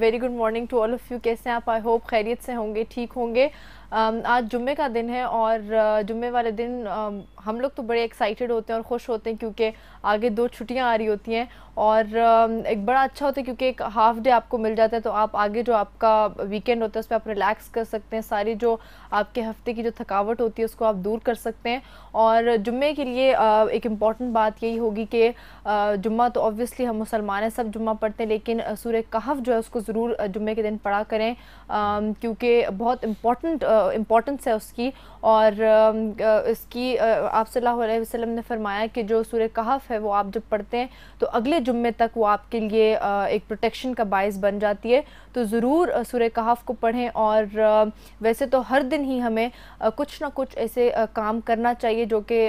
Very good morning to all of you कैसे हैं आप आई होप खैरियत से होंगे ठीक होंगे आज जुम्मे का दिन है और जुम्मे वाले दिन हम लोग तो बड़े एक्साइटेड होते हैं और खुश होते हैं क्योंकि आगे दो छुट्टियां आ रही होती हैं और एक बड़ा अच्छा होता है क्योंकि एक हाफ डे आपको मिल जाता है तो आप आगे जो आपका वीकेंड होता है उस पर आप रिलैक्स कर सकते हैं सारी जो आपके हफ्ते की जो थकावट होती है उसको आप दूर कर सकते हैं और जुम्मे के लिए एक इम्पॉर्टेंट बात यही होगी कि जुम्मा तो ऑब्वियसली हम मुसलमान हैं सब जुम्मा पढ़ते हैं लेकिन सूर्य कहफ जो है उसको ज़रूर जुम्मे के दिन पढ़ा करें क्योंकि बहुत इम्पॉर्टेंट इम्पॉर्टेंस है उसकी और इसकी आप सल्लल्लाहु ने फरमाया कि जो सूर्य कहफ है वो आप जब पढ़ते हैं तो अगले जुम्मे तक वो आपके लिए एक प्रोटेक्शन का बायस बन जाती है तो ज़रूर सूर्य कहाफ़ को पढ़ें और वैसे तो हर दिन ही हमें कुछ ना कुछ ऐसे काम करना चाहिए जो कि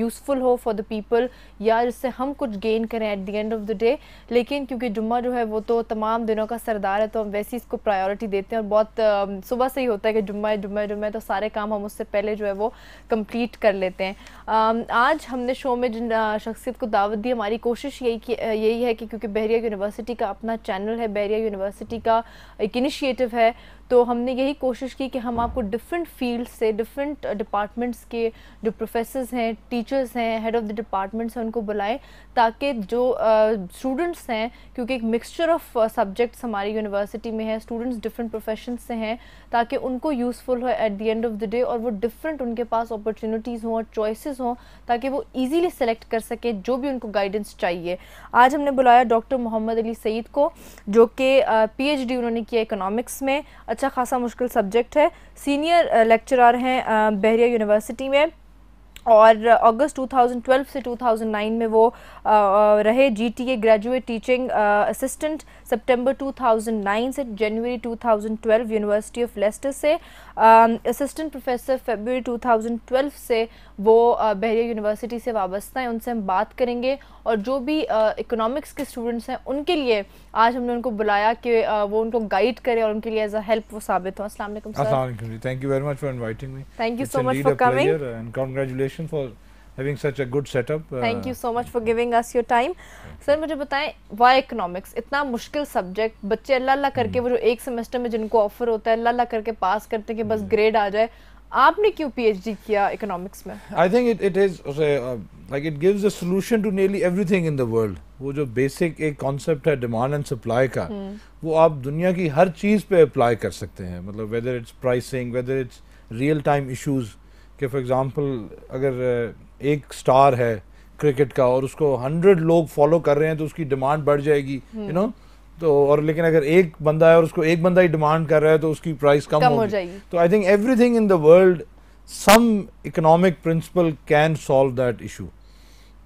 यूज़फुल हो फॉर द पीपल या जिससे हम कुछ गेन करें at the end of the day लेकिन क्योंकि जुम्मा जो है वो तो तमाम दिनों का सरदार है तो हम वैसे ही इसको प्रायोरिटी देते हैं और बहुत सुबह से ही होता है कि जुम्मा जुम्मे जुम्मा तो सारे काम हम उससे पहले जो है वो कम्प्लीट कर लेते हैं करते हैं आज हमने शो में जिन शख्सियत को दावत दी हमारी कोशिश यही कि यही है कि क्योंकि बहरिया यूनिवर्सिटी का अपना चैनल है बहरिया यूनिवर्सिटी का एक इनिशिएटिव है तो हमने यही कोशिश की कि हम आपको डिफरेंट फील्ड से डिफरेंट डिपार्टमेंट्स uh, के जो प्रोफेसर्स हैं टीचर्स हैं हेड ऑफ़ द डिपार्टमेंट्स हैं उनको बुलाएं ताकि जो स्टूडेंट्स uh, हैं क्योंकि एक मिक्सचर ऑफ सब्जेक्ट्स हमारी यूनिवर्सिटी में है स्टूडेंट्स डिफरेंट प्रोफेशन से हैं ताकि उनको यूज़फुल हो at the end of the day और वो डिफरेंट उनके पास अपॉर्चुनिटीज़ हों और चॉइसिस हों ताकि वो ईजीली सेलेक्ट कर सकें जो भी उनको गाइडेंस चाहिए आज हमने बुलाया डॉक्टर मोहम्मद अली सईद को जो कि पीएचडी uh, उन्होंने किया इकोनॉमिक्स में अच्छा खासा मुश्किल सब्जेक्ट है सीनियर लेक्चरर हैं बहरिया यूनिवर्सिटी में और अगस्त 2012 से 2009 में वो आ, रहे जीटीए ग्रेजुएट टीचिंग असिस्टेंट सितंबर 2009 से जनवरी 2012 यूनिवर्सिटी ऑफ लेस्टर से असिस्टेंट प्रोफेसर फरवरी 2012 से वो बहरिया यूनिवर्सिटी से वाबस्ता हैं उनसे हम बात करेंगे और जो भी इकोनॉमिक्स के स्टूडेंट्स हैं उनके लिए आज हमने उनको बुलाया कि आ, वो उनको गाइड करें और उनके लिए एज अ हेल्प वो साबित हो असल thank you very much for inviting me thank you so much for coming and congratulations for having such a good setup. Uh, Thank you so much for giving us your time. Sir मुझे बताएं Y economics इतना मुश्किल subject बच्चे अल्लाह अल्लाह करके हम्म। वो जो एक semester में जिनको ऑफर होता है अल्लाह अल्लाह करके पास करते हैं कि बस ग्रेड हम्म। आ जाए आपने क्यों पीएचडी किया इकोनॉमिक्स में I think it it is like it gives a solution to nearly everything in the world वो जो बेसिक एक कॉन्सेप्ट है डिमांड एंड सप्लाई का हम्म। वो आप दुनिया की हर चीज़ पे अप्लाई कर सकते हैं मतलब whether it's pricing whether it's real time issues कि फॉर एग्ज़ाम्पल अगर एक स्टार है क्रिकेट का और उसको हंड्रेड लोग फॉलो कर रहे हैं तो उसकी डिमांड बढ़ जाएगी यू नो हम्म। तो और लेकिन अगर एक बंदा है और उसको एक बंदा ही डिमांड कर रहा है तो उसकी प्राइस कम, कम हो जाएगी तो I think everything in the world some economic principle can solve that issue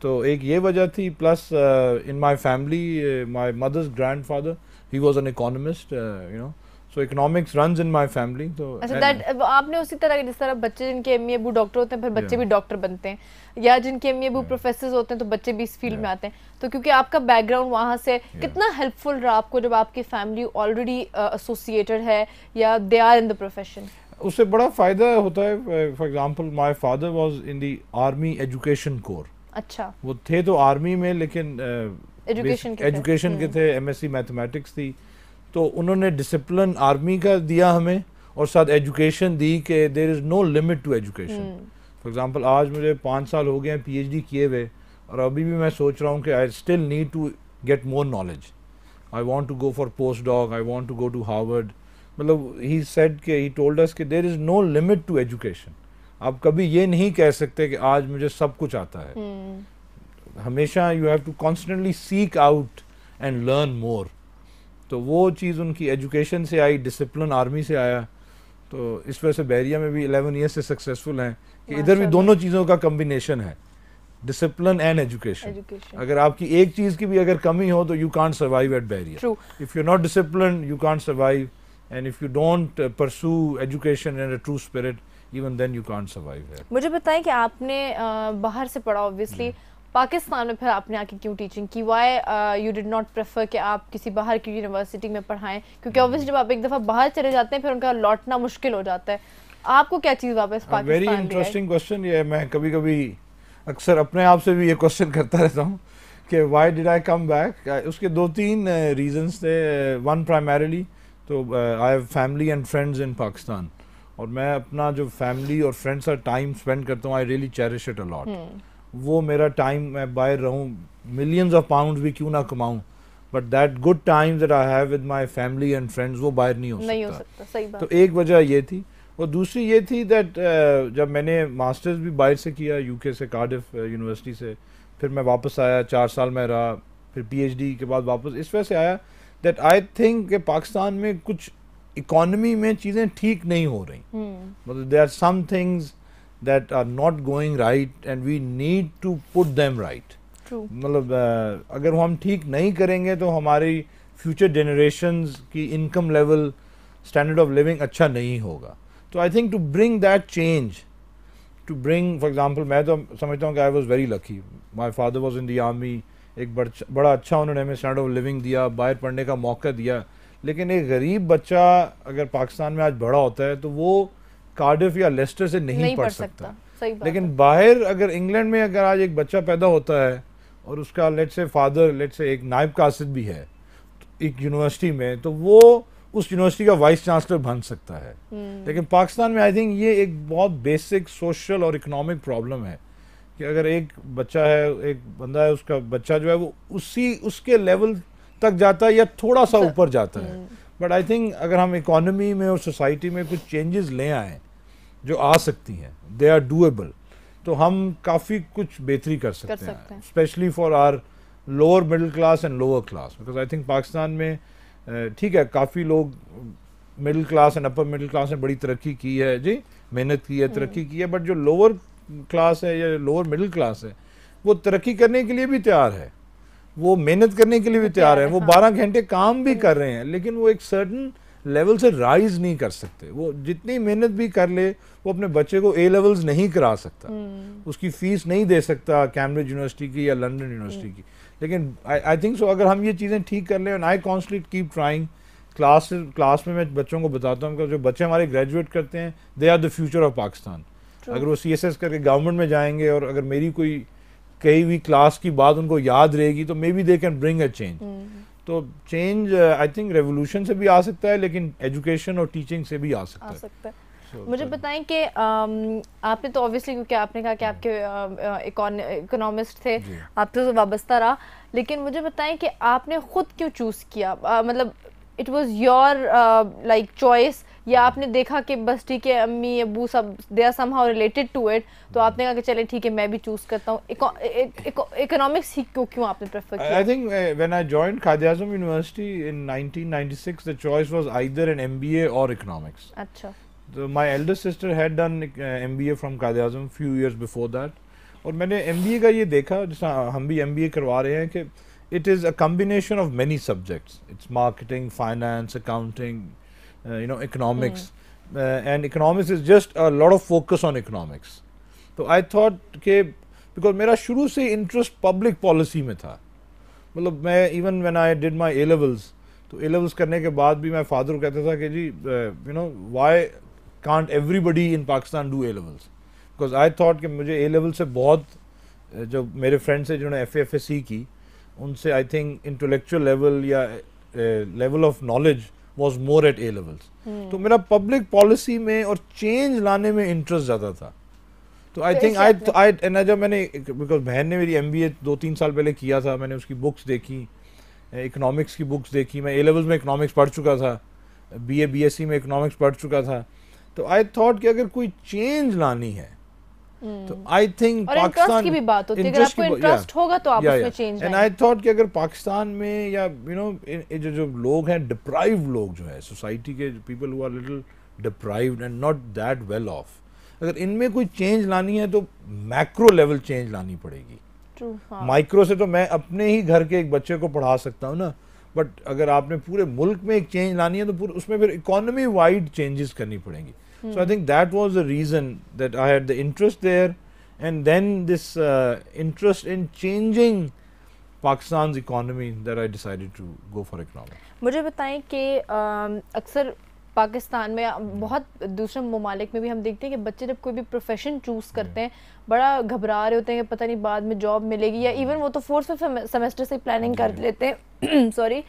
तो एक ये वजह थी plus in my family my mother's grandfather he was an economist you know so economics runs in my family तो अच्छा that आपने उसी तरह जिस तरह बच्चे जिनके एमए अबू डॉक्टर होते हैं फिर बच्चे yeah. भी डॉक्टर बनते हैं या जिनके एमए अबू प्रोफेसर होते हैं तो बच्चे भी इस फील्ड yeah. में आते हैं तो क्योंकि आपका बैकग्राउंड वहाँ से yeah. कितना हेल्पफुल रहा आपको जब आपकी फैमिली ऑलरेडी एसोसिएटेड है या they are in the profession उससे बड़ा फ़ायदा होता है for example my father was in the army education corps अच्छा वो थे तो आर्मी में लेकिन एजुकेशन uh, के थे एम एस सी मैथमेटिक्स थी तो उन्होंने डिसिप्लिन आर्मी का दिया हमें और साथ एजुकेशन दी कि there is no limit to education for example आज मुझे पाँच साल हो गए हैं पीएचडी किए हुए और अभी भी मैं सोच रहा हूँ कि I still need to get more knowledge I want to go for post doc I want to go to Harvard मतलब ही सेड के ही टोल्ड अस कि there is no limit to education आप कभी ये नहीं कह सकते कि आज मुझे सब कुछ आता है hmm. हमेशा you have to constantly seek out and learn more तो वो चीज़ उनकी एजुकेशन से आई डिसिप्लिन आर्मी से आया तो इस वजह से बैरिया में भी इलेवन ईयर से सक्सेसफुल हैं कि इधर भी दोनों चीज़ों का कम्बिनेशन है डिसिप्लिन एंड एजुकेशन अगर आपकी एक चीज़ की भी अगर कमी हो तो you can't survive at barrier if you not discipline you can't survive and if you don't pursue education and a true spirit even then you can't survive मुझे बताएं कि आपने बाहर से पढ़ा ऑब्वियसली yeah. पाकिस्तान में फिर आपने आके क्यों टीचिंग की why you did not prefer कि आप किसी बाहर की यूनिवर्सिटी में पढ़ाएं क्योंकि ऑब्वियसली जब आप एक दफ़ा बाहर चले जाते हैं फिर उनका लौटना मुश्किल हो जाता है आपको क्या चीज़ वापस वेरी इंटरेस्टिंग क्वेश्चन ये मैं कभी कभी अक्सर अपने आप से भी ये क्वेश्चन करता रहता हूँ कि why did I come back उसके दो तीन रीजंस uh, थे वन प्राइमरीली तो I have family and friends in Pakistan और मैं अपना जो फैमिली और फ्रेंड्स का टाइम स्पेंड करता हूँ I really cherish it a lot वो मेरा टाइम मैं बाहर रहूँ मिलियंस ऑफ पाउंड भी क्यों ना कमाऊँ but that good time that I have with my family and friends वो बाहर नहीं हो नहीं सकता, हो सकता सही बात तो एक वजह ये थी और दूसरी ये थी दैट uh, जब मैंने मास्टर्स भी बाहर से किया यूके से कार्डिफ यूनिवर्सिटी uh, से फिर मैं वापस आया चार साल में रहा फिर पीएचडी के बाद वापस इस वजह से आया दैट आई थिंक कि पाकिस्तान में कुछ इकॉनमी में चीज़ें ठीक नहीं हो रही हम्म। मतलब they are some things that are not going right and we need to put them right. मतलब uh, अगर हम ठीक नहीं करेंगे तो हमारी फ्यूचर जनरेशन्स की income level standard of living अच्छा नहीं होगा तो I think to bring that change to bring for example मैं तो समझता हूँ कि I was very lucky my father was in the army एक बड़ा अच्छा उन्होंने हमें स्टैंडर्ड ऑफ लिविंग दिया बाहर पढ़ने का मौका दिया लेकिन एक गरीब बच्चा अगर पाकिस्तान में आज बड़ा होता है तो वो कार्डिफ या लेस्टर से नहीं, नहीं पढ़, सकता, सकता, सही लेकिन बाहर अगर इंग्लैंड में अगर आज एक बच्चा पैदा होता है और उसका लेट से फादर लेट से एक नायब कासिद भी है एक यूनिवर्सिटी में तो वो उस यूनिवर्सिटी का वाइस चांसलर बन सकता है हम्म। लेकिन पाकिस्तान में आई थिंक ये एक बहुत बेसिक सोशल और इकोनॉमिक प्रॉब्लम है कि अगर एक बच्चा है एक बंदा है उसका बच्चा जो है वो उसी उसके लेवल तक जाता है या थोड़ा सा ऊपर जाता है बट आई थिंक अगर हम इकोनॉमी में और सोसाइटी में कुछ चेंजेस ले आए जो आ सकती हैं दे आर डूएबल तो हम काफ़ी कुछ बेहतरी कर सकते, हैं specially for our lower middle class and lower class because I think Pakistan में ठीक है काफ़ी लोग middle class and upper middle class ने बड़ी तरक्की की है जी मेहनत की है हम्म। तरक्की की है बट जो लोअर क्लास है या लोअर मिडिल क्लास है वो तरक्की करने के लिए भी तैयार है वो मेहनत करने के लिए भी तैयार है वो हाँ। बारह घंटे काम भी कर रहे हैं लेकिन वो एक सर्टन लेवल से राइज नहीं कर सकते वो जितनी मेहनत भी कर ले वो अपने बच्चे को ए लेवल्स नहीं करा सकता हम्म। उसकी फीस नहीं दे सकता कैम्ब्रिज यूनिवर्सिटी की या लंदन यूनिवर्सिटी की लेकिन आई थिंक सो अगर हम ये चीज़ें ठीक कर लें I constantly keep trying class class में मैं बच्चों को बताता हूँ जो बच्चे हमारे ग्रेजुएट करते हैं they are the future of Pakistan अगर वो सी एस एस करके गवर्नमेंट में जाएंगे और अगर मेरी कोई कहीं भी क्लास की बात उनको याद रहेगी तो maybe they can bring a change तो चेंज आई थिंक रेवोल्यूशन से भी आ सकता है लेकिन एजुकेशन और टीचिंग से भी आ सकता आ है सकता है So, मुझे तो बताएं कि आपने तो ऑब्वियसली क्योंकि आपने कहा कि हाँ। आपके इकोनॉमिस्ट थे आप तो वाबस्ता रहा लेकिन मुझे बताएं कि आपने खुद क्यों चूज़ किया आ, मतलब it was your like choice या आपने देखा कि बस ठीक है अम्मी अबू सब they are some related to it तो आपने कहा कि चले ठीक है मैं भी चूज करता हूँ इकोनॉमिक्स ही क्यों क्यों आपने प्रेफर किया I think when I joined Quaid Azam university in 1996 the choice was either an MBA और इकोनॉमिक्स अच्छा तो my elder sister had done MBA from Quaid Azam few years before that और मैंने एमबीए का ये देखा जैसा हम भी एमबीए करवा रहे हैं कि it is a combination of many subjects it's marketing finance accounting Uh, you know economics hmm. uh, and economics is just a lot of focus on economics तो आई थॉट के बिकॉज मेरा शुरू से interest public policy में था मतलब मैं even when I did my A levels तो ए लेवल्स करने के बाद भी मैं फादर कहता था कि जी you know why can't everybody in Pakistan do A levels because I thought कि मुझे ए लेवल से बहुत uh, जो मेरे फ्रेंड्स हैं जिन्होंने एफ एफ एस सी की उनसे आई थिंक इंटेलेक्चुअल लेवल या level of knowledge was more at A levels तो मेरा पब्लिक पॉलिसी में और चेंज लाने में इंटरेस्ट ज़्यादा था तो I think I I and जब मैंने बिकॉज बहन ने मेरी एम बी ए दो तीन साल पहले किया था मैंने उसकी बुक्स देखी इकोनॉमिक्स की बुक्स देखी मैं ए लेवल्स में इकोनॉमिक्स पढ़ चुका था B A B S C में इकोनॉमिक्स पढ़ चुका था तो आई थॉट कि अगर कोई चेंज लानी है Hmm. तो आई थिंक पाकिस्तान की भी बात होती है अगर आपको इंटरेस्ट होगा तो आप उसमें चेंज एंड आई थॉट कि अगर पाकिस्तान में या यू नो जो जो लोग हैं डिप्राइव लोग जो है सोसाइटी के people who are little deprive and not that well off अगर इनमें कोई चेंज लानी है तो मैक्रो लेवल चेंज लानी पड़ेगी माइक्रो हाँ। से तो मैं अपने ही घर के एक बच्चे को पढ़ा सकता हूँ ना बट अगर आपने पूरे मुल्क में एक चेंज लानी है तो उसमें फिर इकोनॉमी वाइड चेंजेस करनी पड़ेंगी Mm. So I think that was the reason that I had the interest there, and then this uh, interest in changing Pakistan's economy that I decided to go for economics. मुझे बताएं कि अक्सर पाकिस्तान में बहुत दूसरे ममालिक में भी हम देखते हैं कि बच्चे जब कोई भी प्रोफेशन चूज़ करते हैं बड़ा घबरा रहे होते हैं कि पता नहीं बाद में जॉब मिलेगी या इवन वो तो फोर्थ सेमेस्टर से प्लानिंग कर लेते हैं सॉरी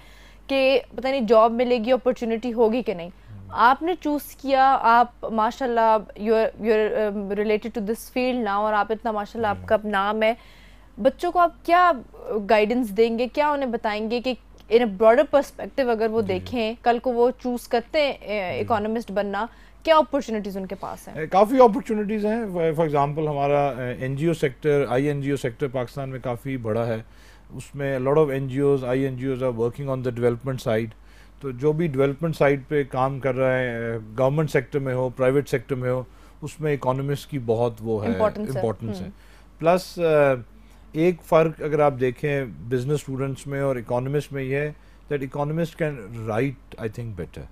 कि पता नहीं जॉब मिलेगी अपॉर्चुनिटी होगी कि नहीं आपने चूज़ किया आप माशाल्लाह you're you're related to this field now और आप इतना माशाल्लाह आपका हम्म। नाम है बच्चों को आप क्या गाइडेंस देंगे क्या उन्हें बताएंगे कि इन ब्रॉडर पर्सपेक्टिव अगर वो देखें कल को वो चूज़ करते हैं इकोनॉमिस्ट बनना क्या अपॉर्चुनिटीज़ उनके पास हैं काफ़ी अपॉर्चुनिटीज़ हैं फॉर एग्ज़ाम्पल हमारा N sector I sector Pakistan में काफ़ी बड़ा है उसमें लॉट ऑफ एन जी ओज आई N G Os are working on the development side तो जो भी डेवलपमेंट साइड पे काम कर रहा है गवर्नमेंट सेक्टर में हो प्राइवेट सेक्टर में हो उसमें इकोनॉमिस्ट की बहुत वो है इम्पोर्टेंस है प्लस हम्म। uh, एक फ़र्क अगर आप देखें बिजनेस स्टूडेंट्स में और इकोनॉमिस्ट में ये है that economist can write I think better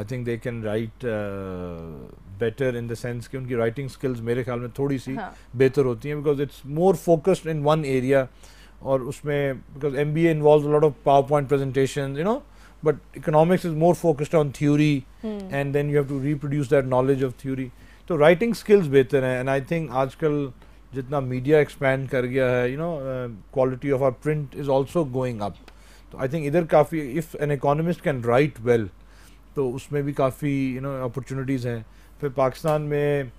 I think they can write better in the sense कि उनकी राइटिंग स्किल्स मेरे ख्याल में थोड़ी सी हाँ. बेहतर होती हैं because it's more focused in one area और उसमें because M B A involve lot of power point presentation you know but economics is more focused on theory and then you have to reproduce that knowledge of theory तो writing skills बेहतर हैं and I think आजकल जितना media expand कर गया है you know quality of our print is also going up तो I think इधर काफ़ी if an economist can write well तो उसमें भी काफ़ी यू नो अपॉर्चुनिटीज़ हैं फिर पाकिस्तान में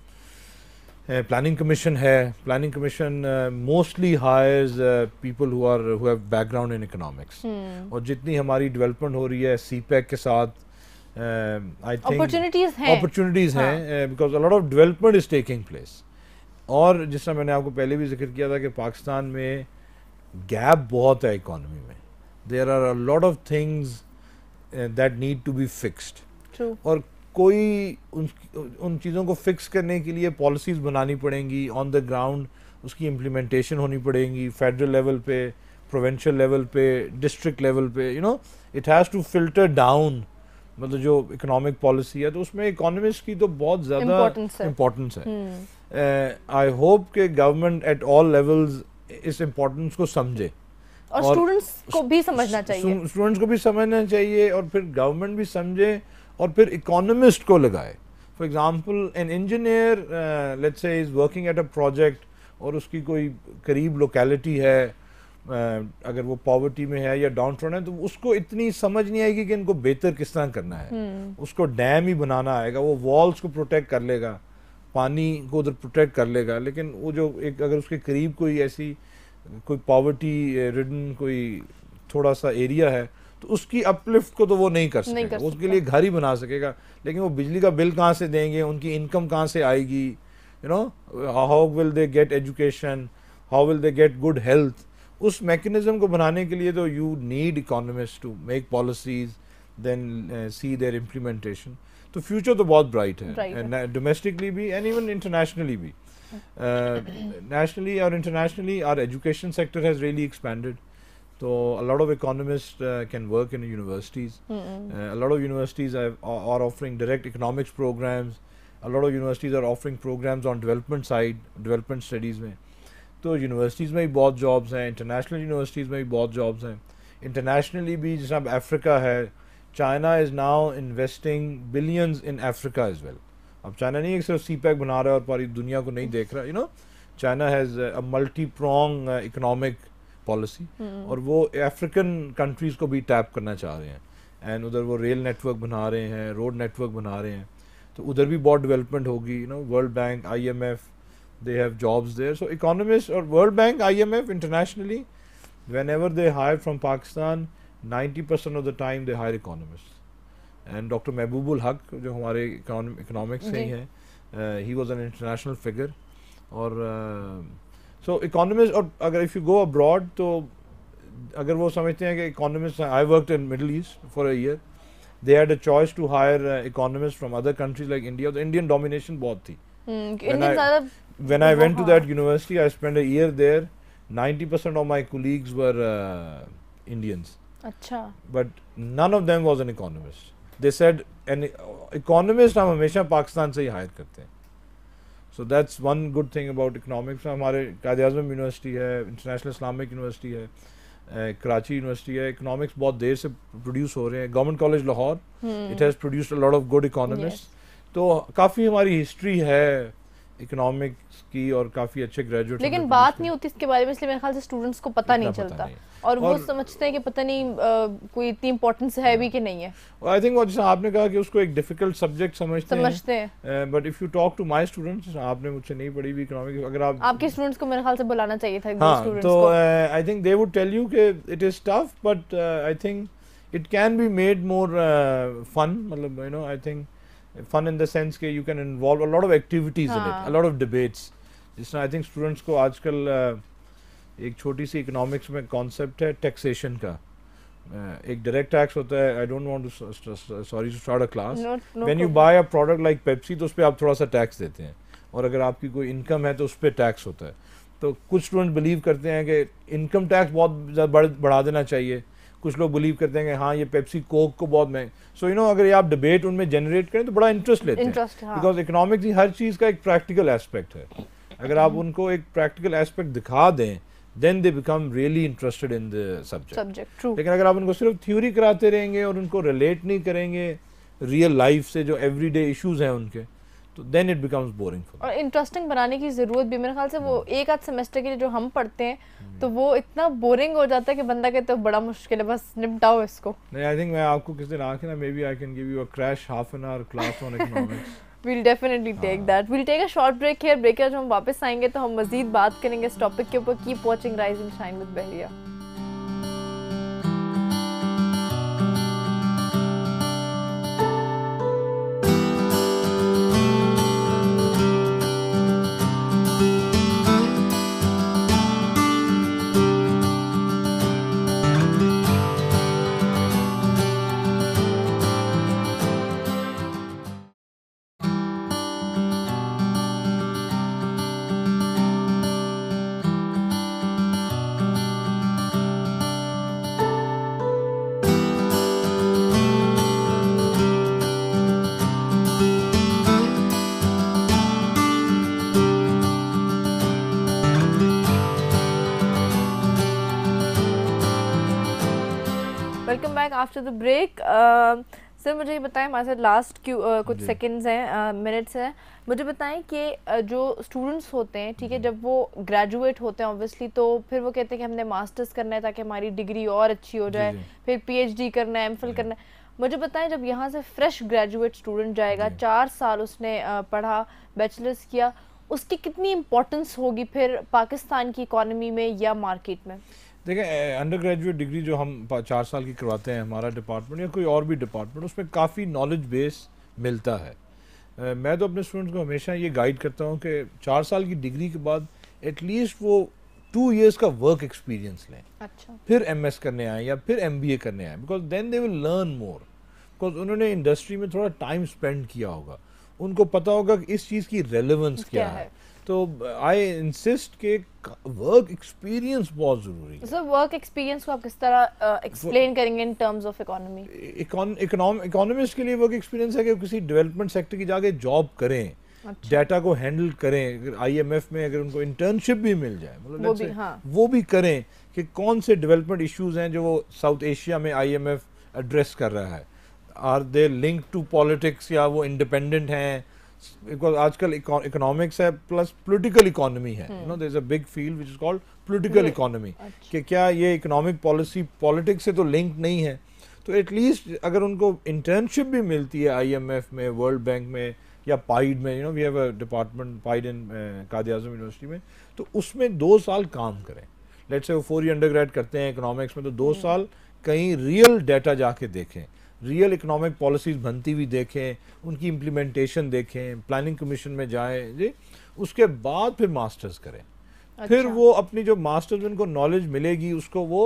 प्लानिंग कमीशन है planning commission mostly hires people who are who have background in economics और जितनी हमारी डेवलपमेंट हो रही है सीपैक e के साथ आई थिंक अपॉर्चुनिटीज हैं because a lot of development is taking place और जिस तरह मैंने आपको पहले भी जिक्र किया था कि पाकिस्तान में गैप बहुत है इकोनॉमी में there are a lot of things that need to be fixed और कोई उन उन चीज़ों को फिक्स करने के लिए पॉलिसीज़ बनानी पड़ेंगी ऑन द ग्राउंड उसकी इम्प्लीमेंटेशन होनी पड़ेगी फेडरल लेवल पे प्रोवेंशल लेवल पे डिस्ट्रिक्ट लेवल पे you know it has to filter down मतलब जो इकोनॉमिक पॉलिसी है तो उसमें इकोनॉमिस्ट की तो बहुत ज़्यादा इम्पोर्टेंस है आई होप के गवर्नमेंट एट ऑल लेवल्स इस इम्पोर्टेंस को समझे और स्टूडेंट्स को भी समझना चाहिए स्टूडेंट्स को भी समझना चाहिए और फिर गवर्नमेंट भी समझे और फिर इकोनॉमिस्ट को लगाए for example an engineer let's say is working at a project और उसकी कोई करीब लोकेलिटी है uh, अगर वो पॉवर्टी में है या डाउन टाउन है तो उसको इतनी समझ नहीं आएगी कि इनको बेहतर किस तरह करना है hmm. उसको डैम ही बनाना आएगा वो वॉल्स को प्रोटेक्ट कर लेगा पानी को उधर प्रोटेक्ट कर लेगा लेकिन वो जो एक अगर उसके करीब कोई ऐसी कोई पॉवर्टी रिडन कोई थोड़ा सा एरिया है तो उसकी अपलिफ्ट को तो वो नहीं कर सकेगा उसके लिए घर ही बना सकेगा लेकिन वो बिजली का बिल कहाँ से देंगे उनकी इनकम कहाँ से आएगी you know how will they get education how will they get good health उस मैकेनिज्म को बनाने के लिए तो you need economist to make policies then see their implementation तो फ्यूचर तो बहुत ब्राइट है डोमेस्टिकली uh, भी एंड इवन इंटरनेशनली भी नेशनली और internationally our education sector has really expanded So a lot of economists uh, can work in universities. Mm Uh, a lot of universities have, are offering direct economics programs. A lot of universities are offering programs on development side, development studies में. तो universities में भी बहुत jobs हैं, international universities में भी बहुत jobs हैं. Internationally भी जैसे अब है, China is now investing billions in Africa as well. अब China नहीं एक सिर्फ सी पैक बना रहा है और has दुनिया को नहीं देख रहा यू नो पॉलिसी हम्म। और वो अफ्रीकन कंट्रीज़ को भी टैप करना चाह रहे हैं एंड उधर वो रेल नेटवर्क बना रहे हैं रोड नेटवर्क बना रहे हैं तो उधर भी बहुत डेवलपमेंट होगी you know World Bank I M F they have jobs there so economist और World Bank I M F internationally when ever they hire from Pakistan ninety percent of the time they hire economist and doctor Mahbubul Haq जो हमारे economics से ही हैं ही was an international figure और uh, so economist और अगर इफ़ यू गो अब्रॉड तो अगर वो समझते हैं कि economist I work in Middle East for a year they had a choice to hire economist from other countries like India तो इंडियन डोमिनेशन बहुत थी when I went to that university I spend a year there ninety percent of my colleagues were Indians अच्छा but none of them was an economist they said an economist हम हमेशा पाकिस्तान से ही hire करते हैं so that's one good thing about economics हमारे कायद अजम university है इंटरनेशनल इस्लामिक यूनिवर्सिटी है कराची यूनिवर्सिटी है इकोनॉमिक्स बहुत देर से प्रोड्यूस हो रहे हैं government college Lahore it has produced a lot of good economics तो काफ़ी हमारी हिस्ट्री है इकोनॉमिक्स की और काफ़ी अच्छे ग्रेजुएट लेकिन तो बात नहीं होती इसके बारे में इसलिए मेरे ख्याल से स्टूडेंट्स को पता नहीं पता चलता नहीं। और, और वो समझते हैं कि पता नहीं आ, कोई इतनी इम्पोर्टेंस है भी कि नहीं है आई थिंक वो जैसे आपने कहा कि उसको एक डिफिकल्ट सब्जेक्ट समझते समझते हैं but if you talk to my students आपने मुझसे नहीं पढ़ी भी इकोनॉमिक्स अगर आप आपके स्टूडेंट्स को मेरे ख्याल से बुलाना चाहिए था हाँ, तो I think they would tell you कि it is tough but I think it can be made more fun मतलब you know I think fun in the sense कि you can involve a lot of activities in it a lot of debates जिस तरह I think students को आजकल एक छोटी सी economics में कॉन्सेप्ट है टैक्सेशन का एक डायरेक्ट टैक्स होता है I don't want to sorry to start a class when you buy a product like Pepsi तो उस पर आप थोड़ा सा टैक्स देते हैं और अगर आपकी कोई इनकम है तो उस पर टैक्स होता है तो कुछ स्टूडेंट बिलीव करते हैं कि इनकम टैक्स बहुत बढ़ा देना चाहिए कुछ लोग बिलीव करते हैं कि हाँ ये पेप्सी कोक को बहुत महंगा सो यू नो अगर ये आप डिबेट उनमें जनरेट करें तो बड़ा इंटरेस्ट लेते interest, हैं बिकॉज इकोनॉमिक्स हर चीज़ का एक प्रैक्टिकल एस्पेक्ट है अगर आप hmm. उनको एक प्रैक्टिकल एस्पेक्ट दिखा दें then they become really interested in the subject लेकिन अगर आप उनको सिर्फ थ्योरी कराते रहेंगे और उनको रिलेट नहीं करेंगे रियल लाइफ से जो एवरीडे इश्यूज हैं उनके तो then it becomes boring for और इंटरेस्टिंग बनाने की ज़रूरत भी मेरे ख्याल से वो एक आध सेमेस्टर के लिए जो हम पढ़ते हैं तो वो इतना बोरिंग हो जाता है कि बंदा कहते तो बड़ा मुश्किल है बस निपटाओ इसको नहीं आई थिंक मैं आपको किस दिन आके ना maybe I can give you a crash half an hour class on economics we'll definitely take that we'll take a short break here break जब हम वापस आएंगे तो हम मजीद बात करेंगे इस टॉपिक के ऊपर keep watching rising shine with Bahria after the break sir मुझे ये बताएं हमारे साथ लास्ट क्यू uh, कुछ सेकंड्स हैं मिनट्स uh, हैं मुझे बताएं कि uh, जो स्टूडेंट्स होते हैं ठीक है जब वो ग्रेजुएट होते हैं ऑब्वियसली तो फिर वो कहते हैं कि हमने मास्टर्स करना है ताकि हमारी डिग्री और अच्छी हो जाए फिर पीएचडी करना है एम करना है मुझे बताएं जब यहाँ से फ्रेश ग्रेजुएट स्टूडेंट जाएगा चार साल उसने पढ़ा बैचलर्स किया उसकी कितनी इम्पोर्टेंस होगी फिर पाकिस्तान की इकोनॉमी में या मार्केट में देखें अंडर ग्रेजुएट डिग्री जो हम चार साल की करवाते हैं हमारा डिपार्टमेंट या कोई और भी डिपार्टमेंट उसमें काफ़ी नॉलेज बेस मिलता है मैं तो अपने स्टूडेंट्स को हमेशा ये गाइड करता हूँ कि चार साल की डिग्री के बाद एटलीस्ट वो टू ईयर्स का वर्क एक्सपीरियंस लें अच्छा। फिर एमएस करने आए या फिर एमबीए करने आए because then they will learn more because उन्होंने इंडस्ट्री में थोड़ा टाइम स्पेंड किया होगा उनको पता होगा कि इस चीज़ की रेलिवेंस क्या, क्या है, है? तो आई इंसिस्ट के वर्क एक्सपीरियंस बहुत जरूरी है सर वर्क एक्सपीरियंस को आप किस तरह एक्सप्लेन uh, करेंगे in terms of economy economist के लिए वर्क एक्सपीरियंस है कि किसी डेवलपमेंट सेक्टर की जाके जॉब करें डाटा अच्छा। को हैंडल करें आईएमएफ में अगर उनको इंटर्नशिप भी मिल जाए मतलब वो, भी, हाँ. वो भी करें कि कौन से डेवलपमेंट इश्यूज हैं जो वो साउथ एशिया में आईएमएफ एड्रेस कर रहा है are they link to politics या वो इंडिपेंडेंट हैं बिकॉज आजकल इकोनॉमिक्स है प्लस पोलिटिकल इकोनॉमी है no there is a big field which is called political economy कि क्या ये इकोनॉमिक पॉलिसी पॉलिटिक्स से तो लिंक नहीं है तो एटलीस्ट अगर उनको इंटर्नशिप भी मिलती है आईएमएफ में वर्ल्ड बैंक में या पाइड में you know we have a department PIDE in Quaid Azam university में तो उसमें दो साल काम करें लेट्स से वो फोर ईयर अंडर करते हैं इकोनॉमिक्स में तो दो हम्म. साल कहीं रियल डाटा जाके देखें रियल इकोनॉमिक पॉलिसीज़ बनती हुई देखें उनकी इम्प्लीमेंटेशन देखें प्लानिंग कमीशन में जाए जी उसके बाद फिर मास्टर्स करें अच्छा। फिर वो अपनी जो मास्टर्स उनको नॉलेज मिलेगी उसको वो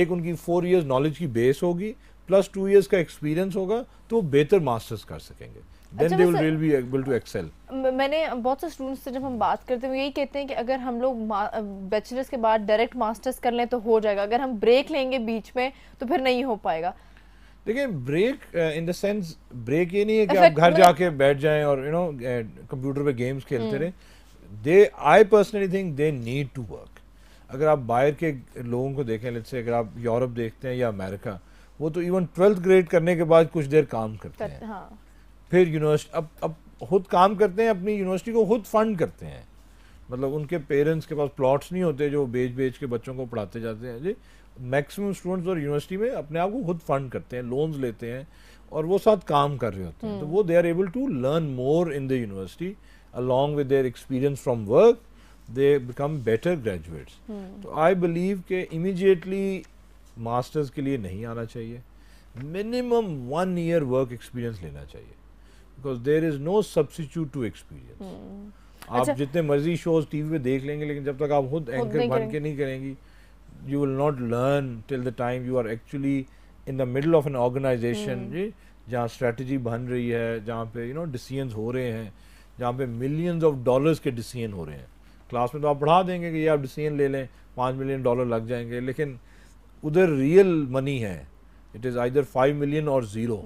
एक उनकी फोर इयर्स नॉलेज की बेस होगी प्लस टू इयर्स का एक्सपीरियंस होगा तो वो बेहतर मास्टर्स कर सकेंगे Then दे अच्छा, will will be able to excel. मैंने बहुत से स्टूडेंट्स से जब हम बात करते हैं यही कहते हैं कि अगर हम लोग बैचलर्स के बाद डायरेक्ट मास्टर्स कर लें तो हो जाएगा अगर हम ब्रेक लेंगे बीच में तो फिर नहीं हो पाएगा देखिए break in the sense break ये नहीं है कि आप घर जाके बैठ जाएं और यू नो कंप्यूटर पे गेम्स खेलते रहे they I personally think they need to work अगर आप बाहर के लोगों को देखें लेट्स से अगर आप यूरोप देखते हैं या अमेरिका वो तो इवन ट्वेल्थ ग्रेड करने के बाद कुछ देर काम करते हैं हाँ। फिर यूनिवर्सिटी अब अब खुद काम करते हैं अपनी यूनिवर्सिटी को खुद फंड करते हैं मतलब उनके पेरेंट्स के पास प्लॉट्स नहीं होते जो बेच बेच के बच्चों को पढ़ाते जाते हैं जी मैक्सिमम स्टूडेंट्स और यूनिवर्सिटी में अपने आप को खुद फंड करते हैं लोन्स लेते हैं और वो साथ काम कर रहे होते हैं तो हम्म। वो they are able to learn more in the university along with their experience from work they become better graduates तो आई बिलीव के इमीजिएटली मास्टर्स के लिए नहीं आना चाहिए minimum one year work experience लेना चाहिए because there is no substitute to experience आप अच्छा, जितने मर्जी शोज टीवी पे देख लेंगे लेकिन जब तक आप खुद एंकर बन के नहीं करेंगी you will not learn till the time you are actually in the middle of an organization hmm. जी जहाँ strategy बन रही है जहाँ पे you know decisions हो रहे हैं जहाँ पे millions of dollars के decision हो रहे हैं क्लास में तो आप पढ़ा देंगे कि ये आप डिसीजन ले लें पाँच मिलियन डॉलर लग जाएंगे लेकिन उधर रियल मनी है it is either five million और ज़ीरो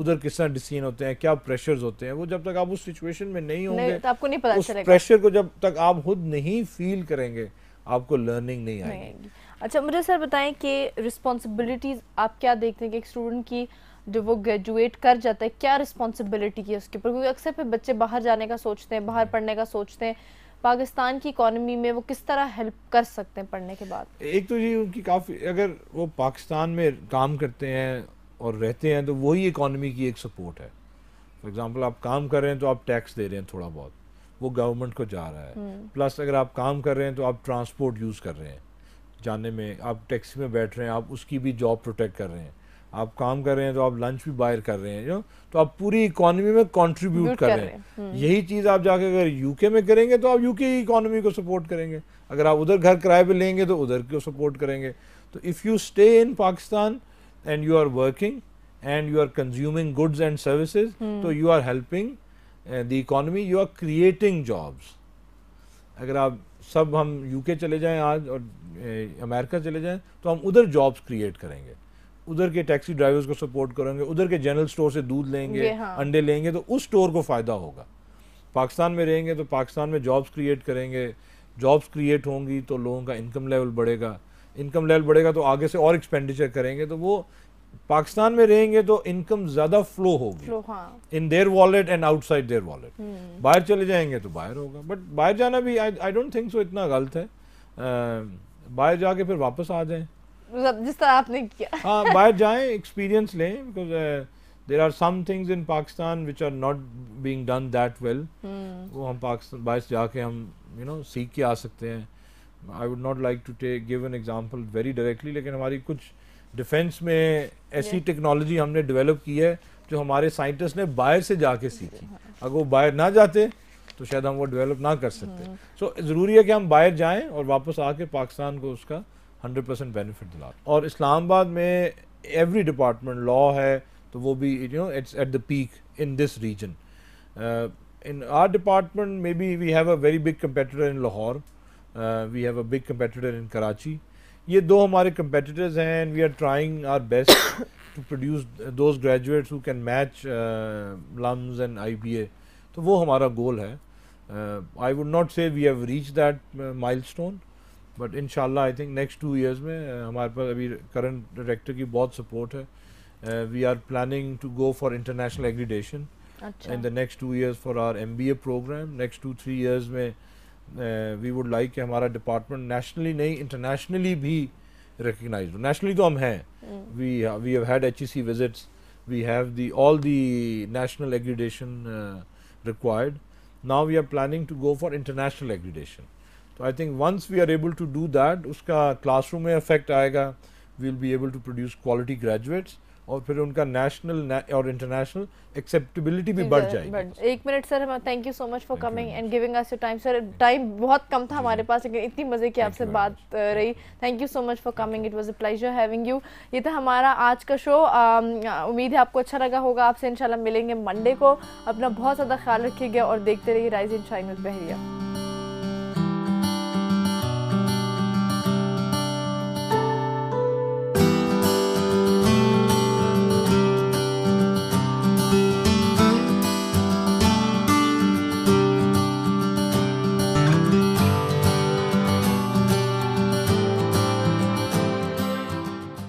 उधर किस तरह डिसीजन होते हैं क्या प्रेशर्स होते हैं वो जब तक आप उस सिचुएशन में नहीं होंगे नहीं, तो आपको नहीं पता उस प्रेशर को जब तक आप खुद नहीं फील करेंगे आपको लर्निंग नहीं आएगी अच्छा मुझे सर बताएं कि रिस्पॉन्सिबिलिटीज़ आप क्या देखते हैं कि एक स्टूडेंट की जब वो ग्रेजुएट कर जाता है क्या रिस्पॉन्सिबिलिटी है उसके ऊपर क्योंकि अक्सर फिर बच्चे बाहर जाने का सोचते हैं बाहर पढ़ने का सोचते हैं पाकिस्तान की इकोनॉमी में वो किस तरह हेल्प कर सकते हैं पढ़ने के बाद एक तो जी उनकी काफ़ी अगर वो पाकिस्तान में काम करते हैं और रहते हैं तो वही इकॉनमी की एक सपोर्ट है फॉर एग्ज़ाम्पल आप काम कर रहे हैं तो आप टैक्स दे रहे हैं थोड़ा बहुत वो गवर्नमेंट को जा रहा है प्लस हम्म। अगर आप काम कर रहे हैं तो आप ट्रांसपोर्ट यूज़ कर रहे हैं जाने में आप टैक्सी में बैठ रहे हैं आप उसकी भी जॉब प्रोटेक्ट कर रहे हैं आप काम कर रहे हैं तो आप लंच भी बाहर कर रहे हैं जो तो आप पूरी इकोनॉमी में कंट्रीब्यूट कर, कर रहे हैं हम्म। यही चीज़ आप जाके अगर यूके में करेंगे तो आप यूके की इकोनॉमी को सपोर्ट करेंगे अगर आप उधर घर किराए पे लेंगे तो उधर को सपोर्ट करेंगे तो if you stay in Pakistan and you are working and you are consuming goods and services तो you are helping the economy you are creating jobs अगर आप सब हम यूके चले जाएं आज और अमेरिका चले जाएं तो हम उधर जॉब्स क्रिएट करेंगे उधर के टैक्सी ड्राइवर्स को सपोर्ट करेंगे उधर के जनरल स्टोर से दूध लेंगे हाँ। अंडे लेंगे तो उस स्टोर को फ़ायदा होगा पाकिस्तान में रहेंगे तो पाकिस्तान में जॉब्स क्रिएट करेंगे जॉब्स क्रिएट होंगी तो लोगों का इनकम लेवल बढ़ेगा इनकम लेवल बढ़ेगा तो आगे से और एक्सपेंडिचर करेंगे तो वो पाकिस्तान में रहेंगे तो इनकम ज्यादा फ्लो होगी in their wallet and outside their wallet बाहर चले जाएंगे तो बाहर होगा बट बाहर जाना भी आई डोंट थिंक सो इतना गलत है बाहर जाके फिर वापस आ जाएं मतलब जिस तरह आपने किया हाँ बाहर जाएं एक्सपीरियंस लें because there are some things in Pakistan which are not being done that well वो हम पाकिस्तान बाहर जाके हम यू you नो know, सीख के आ सकते हैं I would not like to take give an example very directly लेकिन हमारी कुछ डिफेंस में ऐसी टेक्नोलॉजी हमने डेवलप की है जो हमारे साइंटिस्ट ने बाहर से जाके सीखी अगर वो बाहर ना जाते तो शायद हम वो डेवलप ना कर सकते सो हाँ। so, ज़रूरी है कि हम बाहर जाएं और वापस आके पाकिस्तान को उसका 100 परसेंट बेनिफिट दिला और इस्लामाबाद में एवरी डिपार्टमेंट लॉ है तो वो भी you know it's at the peak in this region in our department may be we have a very big in in Lahore we have a big in Karachi ये दो हमारे कंपेटिटर्स हैं and we are trying our best to produce those graduates who can match LUMS and IBA तो वो हमारा goal है I would not say we have reach that milestone but in I think next two years में uh, हमारे पास अभी current director की बहुत support है we are planning to go for international accreditation in the next two years for our M B A program next two three years में we would like कि हमारा department nationally नहीं internationally भी recognise हो nationally तो हम हैं we we have had H E C visits we have the all the national accreditation required now we are planning to go for international accreditation तो I think once we are able to do that उसका classroom में effect आएगा we will be able to produce quality graduates और फिर उनका national और international acceptability भी बढ़ जाएगी एक मिनट सर हमारा thank you so much for coming and giving us your time sir time बहुत कम था हमारे पास लेकिन इतनी मज़े की आपसे बात रही thank you so much for coming it was a pleasure having you ये था हमारा आज का शो उम्मीद है आपको अच्छा लगा होगा आपसे इंशाल्लाह मिलेंगे मंडे को अपना बहुत ज़्यादा ख्याल रखिएगा और देखते रहिए rise and shine with Bahria